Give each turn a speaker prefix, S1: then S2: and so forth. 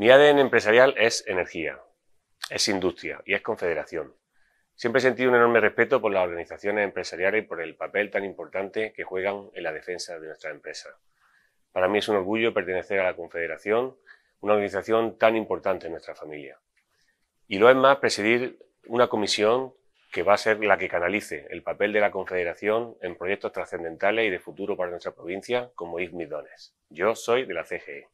S1: Mi ADN empresarial es energía, es industria y es confederación. Siempre he sentido un enorme respeto por las organizaciones empresariales y por el papel tan importante que juegan en la defensa de nuestra empresa. Para mí es un orgullo pertenecer a la Confederación, una organización tan importante en nuestra familia. Y lo es más presidir una comisión que va a ser la que canalice el papel de la Confederación en proyectos trascendentales y de futuro para nuestra provincia como IGMIDONES. Yo soy de la CGE.